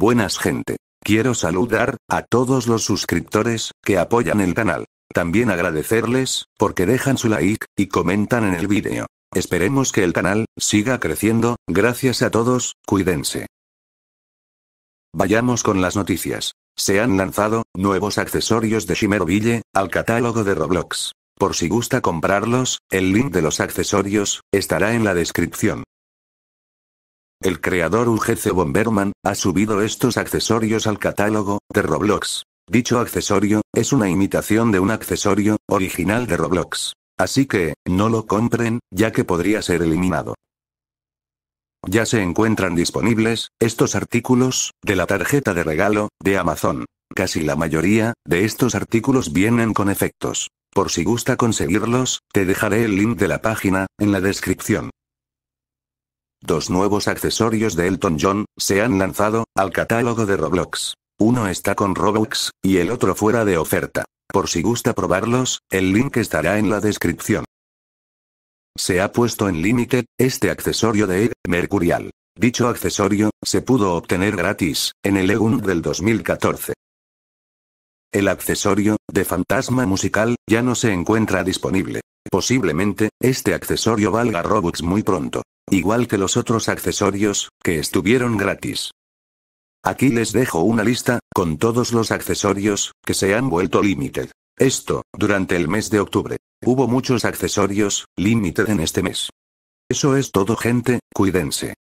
Buenas gente. Quiero saludar a todos los suscriptores que apoyan el canal. También agradecerles porque dejan su like y comentan en el vídeo. Esperemos que el canal siga creciendo. Gracias a todos, cuídense. Vayamos con las noticias. Se han lanzado nuevos accesorios de Shimmerville, al catálogo de Roblox. Por si gusta comprarlos, el link de los accesorios estará en la descripción. El creador UGC Bomberman, ha subido estos accesorios al catálogo, de Roblox. Dicho accesorio, es una imitación de un accesorio, original de Roblox. Así que, no lo compren, ya que podría ser eliminado. Ya se encuentran disponibles, estos artículos, de la tarjeta de regalo, de Amazon. Casi la mayoría, de estos artículos vienen con efectos. Por si gusta conseguirlos, te dejaré el link de la página, en la descripción. Dos nuevos accesorios de Elton John se han lanzado al catálogo de Roblox. Uno está con Robux, y el otro fuera de oferta. Por si gusta probarlos, el link estará en la descripción. Se ha puesto en límite, este accesorio de Egg Mercurial. Dicho accesorio, se pudo obtener gratis, en el EGUN del 2014. El accesorio, de fantasma musical, ya no se encuentra disponible. Posiblemente, este accesorio valga Robux muy pronto igual que los otros accesorios, que estuvieron gratis. Aquí les dejo una lista, con todos los accesorios, que se han vuelto limited. Esto, durante el mes de octubre. Hubo muchos accesorios, limited en este mes. Eso es todo gente, cuídense.